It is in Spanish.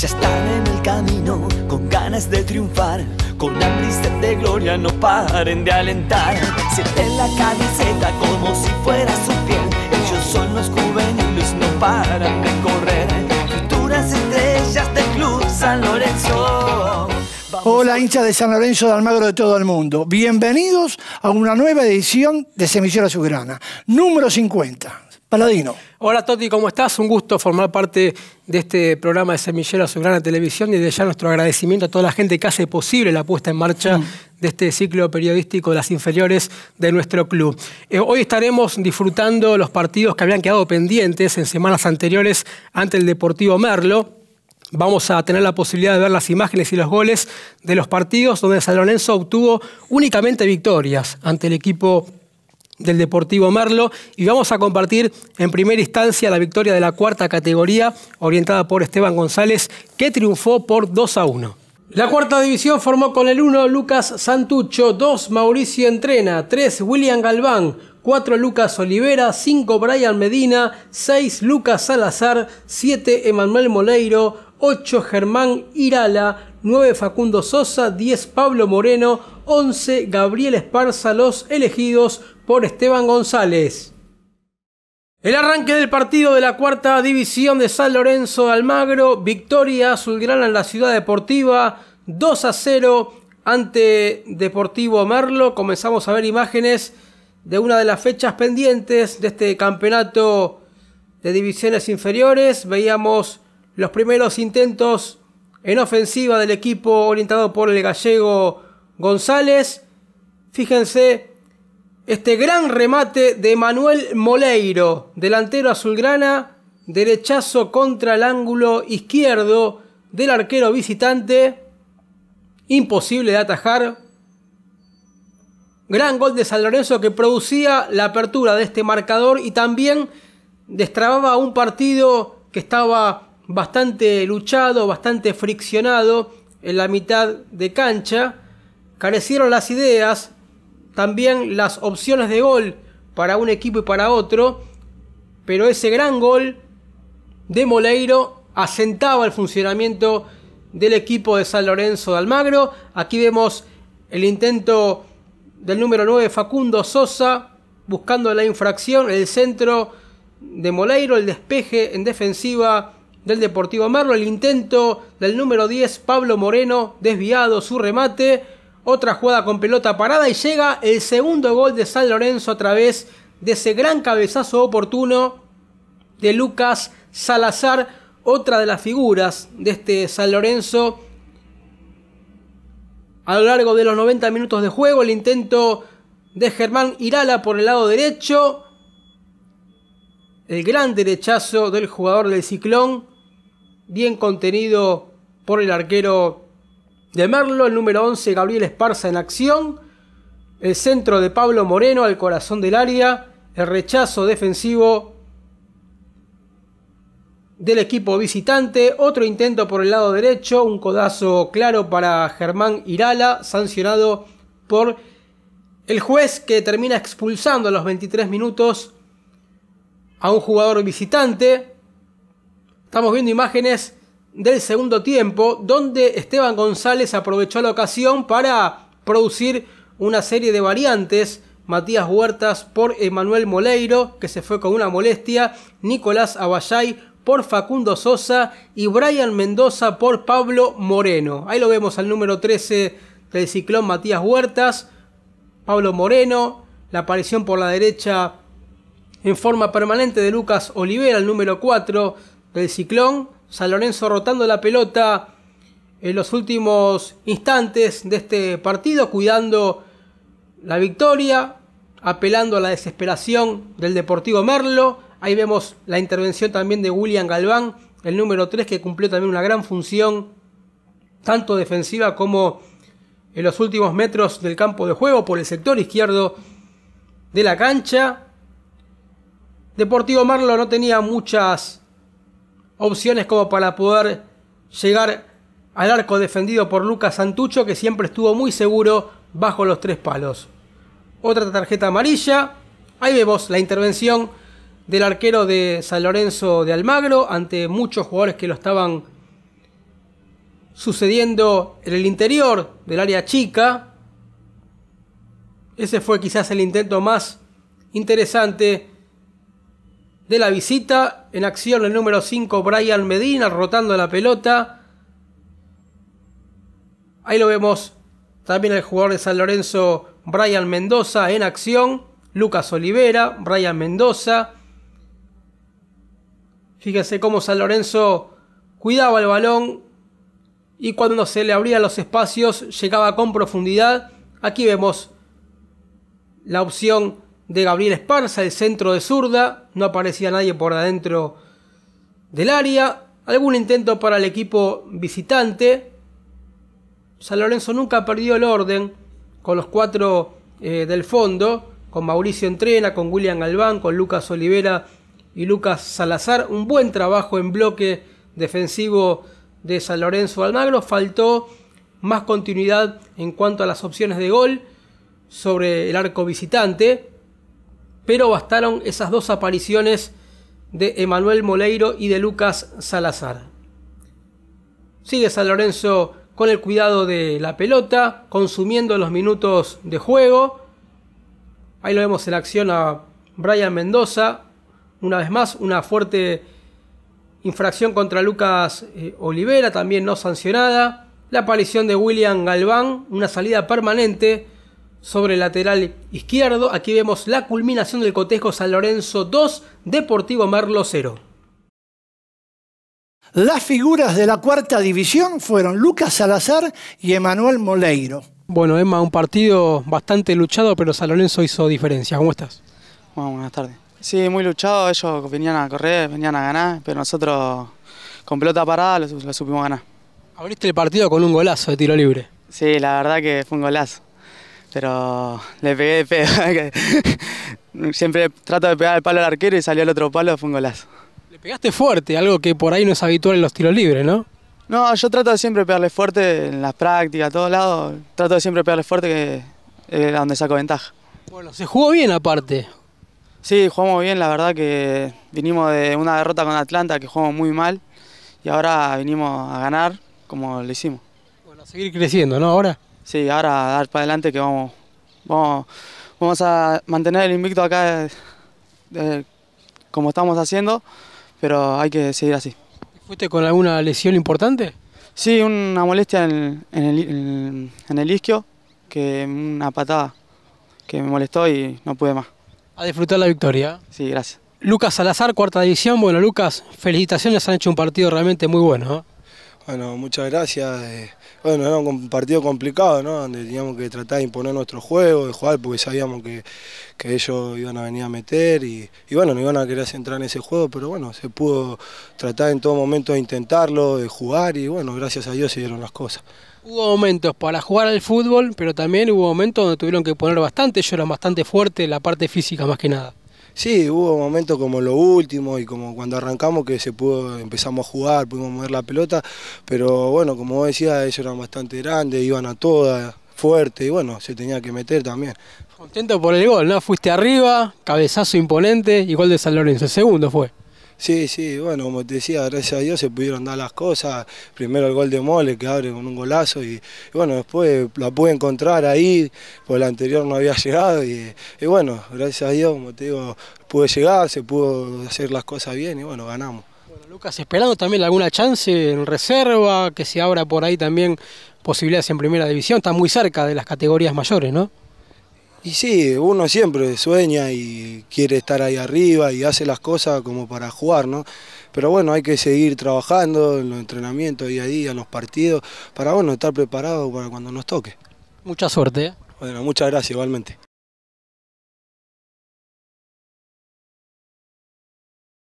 Ya están en el camino, con ganas de triunfar, con la hambre de gloria no paren de alentar. Sienten la camiseta como si fuera su piel, ellos son los juveniles, no paran de correr. Futuras estrellas del Club San Lorenzo. Hola hinchas de San Lorenzo de Almagro de todo el mundo. Bienvenidos a una nueva edición de Semillera Sugrana, número 50. Paladino. Hola Toti, ¿cómo estás? Un gusto formar parte de este programa de Semillero gran Televisión y de ya nuestro agradecimiento a toda la gente que hace posible la puesta en marcha mm. de este ciclo periodístico de las inferiores de nuestro club. Eh, hoy estaremos disfrutando los partidos que habían quedado pendientes en semanas anteriores ante el Deportivo Merlo. Vamos a tener la posibilidad de ver las imágenes y los goles de los partidos donde San Lorenzo obtuvo únicamente victorias ante el equipo del Deportivo Merlo y vamos a compartir en primera instancia la victoria de la cuarta categoría orientada por Esteban González que triunfó por 2 a 1. La cuarta división formó con el 1 Lucas Santucho, 2 Mauricio Entrena, 3 William Galván, 4 Lucas Olivera, 5 Brian Medina, 6 Lucas Salazar, 7 Emanuel Moleiro, 8 Germán Irala, 9 Facundo Sosa, 10 Pablo Moreno, 11 Gabriel Esparza, los elegidos por Esteban González. El arranque del partido de la cuarta división de San Lorenzo de Almagro, victoria azulgrana en la ciudad deportiva, 2 a 0 ante Deportivo Merlo. Comenzamos a ver imágenes de una de las fechas pendientes de este campeonato de divisiones inferiores. Veíamos los primeros intentos en ofensiva del equipo orientado por el gallego González, fíjense este gran remate de Manuel Moleiro, delantero azulgrana, derechazo contra el ángulo izquierdo del arquero visitante, imposible de atajar. Gran gol de San Lorenzo que producía la apertura de este marcador y también destrababa un partido que estaba bastante luchado, bastante friccionado en la mitad de cancha. Carecieron las ideas, también las opciones de gol para un equipo y para otro, pero ese gran gol de Moleiro asentaba el funcionamiento del equipo de San Lorenzo de Almagro. Aquí vemos el intento del número 9 Facundo Sosa buscando la infracción, el centro de Moleiro, el despeje en defensiva del Deportivo Marlo, El intento del número 10, Pablo Moreno, desviado su remate. Otra jugada con pelota parada y llega el segundo gol de San Lorenzo a través de ese gran cabezazo oportuno de Lucas Salazar, otra de las figuras de este San Lorenzo. A lo largo de los 90 minutos de juego, el intento de Germán Irala por el lado derecho, el gran derechazo del jugador del Ciclón bien contenido por el arquero de Merlo, el número 11 Gabriel Esparza en acción, el centro de Pablo Moreno al corazón del área, el rechazo defensivo del equipo visitante, otro intento por el lado derecho, un codazo claro para Germán Irala, sancionado por el juez que termina expulsando a los 23 minutos a un jugador visitante, Estamos viendo imágenes del segundo tiempo donde Esteban González aprovechó la ocasión para producir una serie de variantes. Matías Huertas por Emanuel Moleiro, que se fue con una molestia. Nicolás Abayay por Facundo Sosa y Brian Mendoza por Pablo Moreno. Ahí lo vemos al número 13 del ciclón Matías Huertas. Pablo Moreno, la aparición por la derecha en forma permanente de Lucas Olivera, el número 4 del ciclón. San Lorenzo rotando la pelota en los últimos instantes de este partido, cuidando la victoria, apelando a la desesperación del Deportivo Merlo. Ahí vemos la intervención también de William Galván, el número 3, que cumplió también una gran función, tanto defensiva como en los últimos metros del campo de juego, por el sector izquierdo de la cancha. Deportivo Merlo no tenía muchas opciones como para poder llegar al arco defendido por Lucas Santucho, que siempre estuvo muy seguro bajo los tres palos. Otra tarjeta amarilla. Ahí vemos la intervención del arquero de San Lorenzo de Almagro ante muchos jugadores que lo estaban sucediendo en el interior del área chica. Ese fue quizás el intento más interesante de la visita. En acción el número 5, Brian Medina, rotando la pelota. Ahí lo vemos también el jugador de San Lorenzo, Brian Mendoza, en acción. Lucas Olivera, Brian Mendoza. Fíjense cómo San Lorenzo cuidaba el balón y cuando se le abrían los espacios llegaba con profundidad. Aquí vemos la opción de Gabriel Esparza, el centro de zurda, no aparecía nadie por adentro del área, algún intento para el equipo visitante. San Lorenzo nunca perdió el orden con los cuatro eh, del fondo, con Mauricio Entrena, con William Galván, con Lucas Olivera y Lucas Salazar. Un buen trabajo en bloque defensivo de San Lorenzo Almagro. Faltó más continuidad en cuanto a las opciones de gol sobre el arco visitante pero bastaron esas dos apariciones de Emanuel Moleiro y de Lucas Salazar. Sigue San Lorenzo con el cuidado de la pelota, consumiendo los minutos de juego. Ahí lo vemos en acción a Brian Mendoza. Una vez más, una fuerte infracción contra Lucas eh, Olivera, también no sancionada. La aparición de William Galván, una salida permanente sobre el lateral izquierdo. Aquí vemos la culminación del cotejo San Lorenzo 2, Deportivo Merlo 0. Las figuras de la cuarta división fueron Lucas Salazar y Emanuel Moleiro. Bueno, Emma, un partido bastante luchado, pero San Lorenzo hizo diferencia. ¿Cómo estás? Bueno, buenas tardes. Sí, muy luchado. Ellos venían a correr, venían a ganar, pero nosotros con pelota parada la lo supimos ganar. Abriste el partido con un golazo de tiro libre. Sí, la verdad que fue un golazo pero le pegué, de pedo, siempre trato de pegar el palo al arquero y salió el otro palo, fue un golazo. Le pegaste fuerte, algo que por ahí no es habitual en los tiros libres, ¿no? No, yo trato de siempre pegarle fuerte en las prácticas, a todos lados, trato de siempre pegarle fuerte que es eh, donde saco ventaja. Bueno, se jugó bien aparte. Sí, jugamos bien, la verdad que vinimos de una derrota con Atlanta que jugamos muy mal y ahora vinimos a ganar como lo hicimos. Bueno, a seguir creciendo, ¿no? Ahora. Sí, ahora dar para adelante que vamos, vamos, a mantener el invicto acá eh, eh, como estamos haciendo, pero hay que seguir así. ¿Fuiste con alguna lesión importante? Sí, una molestia en el, en isquio, que una patada que me molestó y no pude más. A disfrutar la victoria. Sí, gracias. Lucas Salazar, cuarta división. Bueno, Lucas, felicitaciones, han hecho un partido realmente muy bueno. ¿eh? Bueno, muchas gracias. Eh, bueno, era un partido complicado, ¿no? Donde teníamos que tratar de imponer nuestro juego, de jugar, porque sabíamos que, ellos iban a venir a meter y, y, bueno, no iban a querer centrar en ese juego, pero bueno, se pudo tratar en todo momento de intentarlo, de jugar y bueno, gracias a Dios se dieron las cosas. Hubo momentos para jugar al fútbol, pero también hubo momentos donde tuvieron que poner bastante, ellos eran bastante fuertes, la parte física más que nada. Sí, hubo momentos como lo último y como cuando arrancamos que se pudo, empezamos a jugar, pudimos mover la pelota, pero bueno, como decía, ellos eran bastante grandes, iban a todas, fuerte y bueno, se tenía que meter también. Contento por el gol, ¿no? Fuiste arriba, cabezazo imponente y gol de San Lorenzo, el segundo fue. Sí, sí, bueno, como te decía, gracias a Dios se pudieron dar las cosas. Primero el gol de Mole que abre con un golazo y, bueno, después la pude encontrar ahí, por pues la anterior no había llegado y, bueno, gracias a Dios, como te digo, pude llegar, se pudo hacer las cosas bien y bueno, ganamos. Bueno, Lucas, esperando también alguna chance en reserva, que se abra por ahí también posibilidades en primera división, está muy cerca de las categorías mayores, ¿no? Y sí, uno siempre sueña y quiere estar ahí arriba y hace las cosas como para jugar, ¿no? Pero bueno, hay que seguir trabajando en los entrenamientos día a día, en los partidos, para bueno, estar preparado para cuando nos toque. Mucha suerte. ¿eh? Bueno, muchas gracias igualmente.